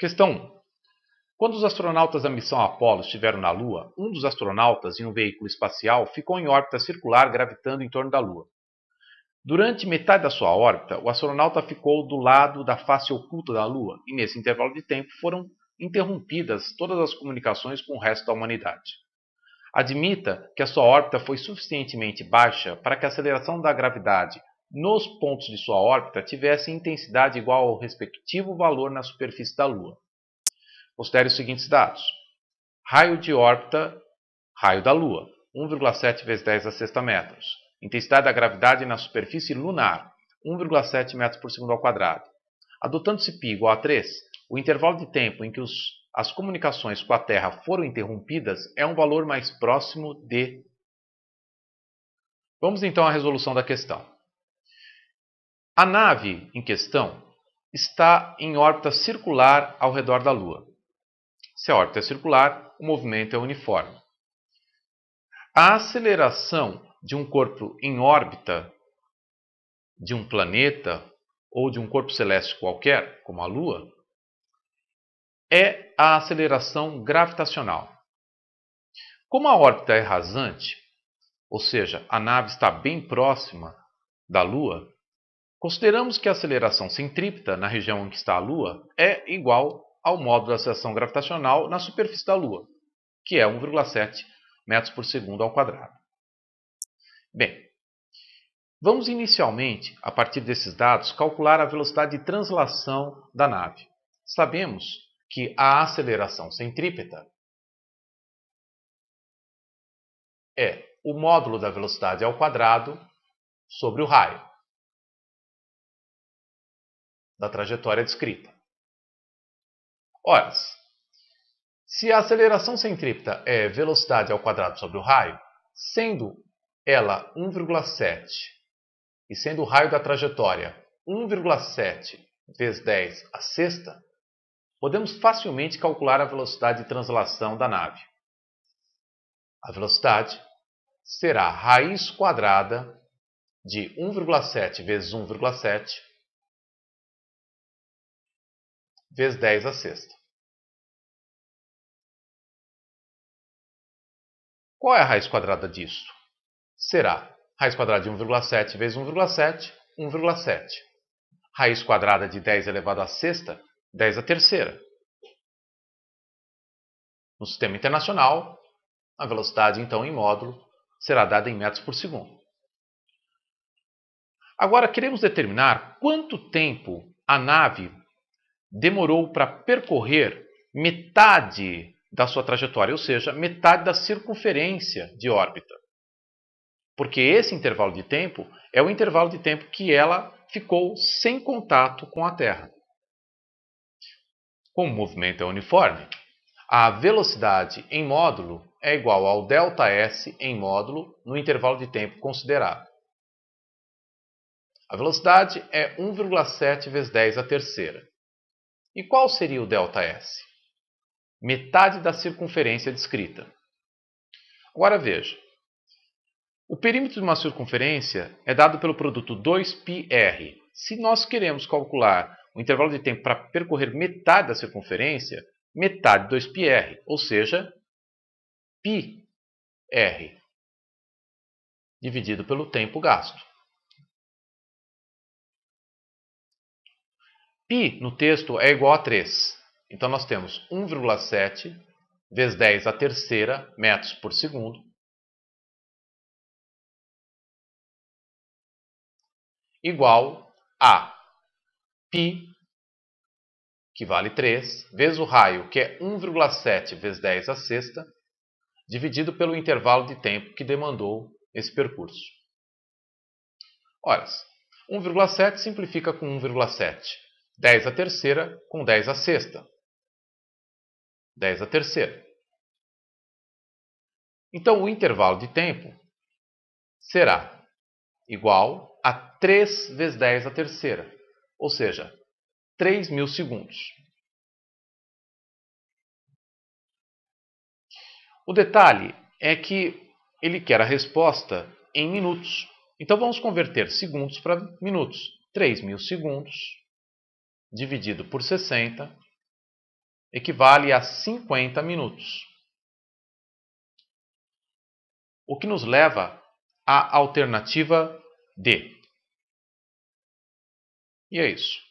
Questão 1. Quando os astronautas da missão Apollo estiveram na Lua, um dos astronautas em um veículo espacial ficou em órbita circular gravitando em torno da Lua. Durante metade da sua órbita, o astronauta ficou do lado da face oculta da Lua e, nesse intervalo de tempo, foram interrompidas todas as comunicações com o resto da humanidade. Admita que a sua órbita foi suficientemente baixa para que a aceleração da gravidade nos pontos de sua órbita tivessem intensidade igual ao respectivo valor na superfície da Lua. Considere os seguintes dados. Raio de órbita, raio da Lua, 1,7 vezes 10 a sexta metros. Intensidade da gravidade na superfície lunar, 1,7 metros por segundo ao quadrado. Adotando-se π igual a 3, o intervalo de tempo em que os, as comunicações com a Terra foram interrompidas é um valor mais próximo de... Vamos então à resolução da questão. A nave em questão está em órbita circular ao redor da Lua. Se a órbita é circular, o movimento é uniforme. A aceleração de um corpo em órbita de um planeta ou de um corpo celeste qualquer, como a Lua, é a aceleração gravitacional. Como a órbita é rasante, ou seja, a nave está bem próxima da Lua, Consideramos que a aceleração centrípeta na região em que está a Lua é igual ao módulo da aceleração gravitacional na superfície da Lua, que é 1,7 metros por segundo ao quadrado. Bem, vamos inicialmente, a partir desses dados, calcular a velocidade de translação da nave. Sabemos que a aceleração centrípeta é o módulo da velocidade ao quadrado sobre o raio da trajetória descrita. Ora, se a aceleração centrípeta é velocidade ao quadrado sobre o raio, sendo ela 1,7 e sendo o raio da trajetória 1,7 vezes 10 a sexta, podemos facilmente calcular a velocidade de translação da nave. A velocidade será a raiz quadrada de 1,7 vezes 1,7 vezes 10 à sexta. Qual é a raiz quadrada disso? Será raiz quadrada de 1,7 vezes 1,7, 1,7. Raiz quadrada de 10 elevado à sexta, 10 à terceira. No sistema internacional, a velocidade, então, em módulo, será dada em metros por segundo. Agora, queremos determinar quanto tempo a nave demorou para percorrer metade da sua trajetória, ou seja, metade da circunferência de órbita. Porque esse intervalo de tempo é o intervalo de tempo que ela ficou sem contato com a Terra. Como o movimento é uniforme, a velocidade em módulo é igual ao ΔS em módulo no intervalo de tempo considerado. A velocidade é 1,7 vezes 10 a terceira. E qual seria o ΔS? Metade da circunferência descrita. Agora veja. O perímetro de uma circunferência é dado pelo produto 2πr. Se nós queremos calcular o intervalo de tempo para percorrer metade da circunferência, metade 2πr, ou seja, πr dividido pelo tempo gasto. π no texto é igual a 3. Então, nós temos 1,7 vezes 10 a terceira metros por segundo. Igual a π, que vale 3, vezes o raio, que é 1,7 vezes 10 a sexta, dividido pelo intervalo de tempo que demandou esse percurso. Ora, 1,7 simplifica com 1,7 10 à terceira com 10 à sexta. 10 à terceira. Então, o intervalo de tempo será igual a 3 vezes 10 à terceira, ou seja, 3 mil segundos. O detalhe é que ele quer a resposta em minutos. Então, vamos converter segundos para minutos. 3 mil segundos dividido por 60 equivale a 50 minutos. O que nos leva à alternativa D. E é isso.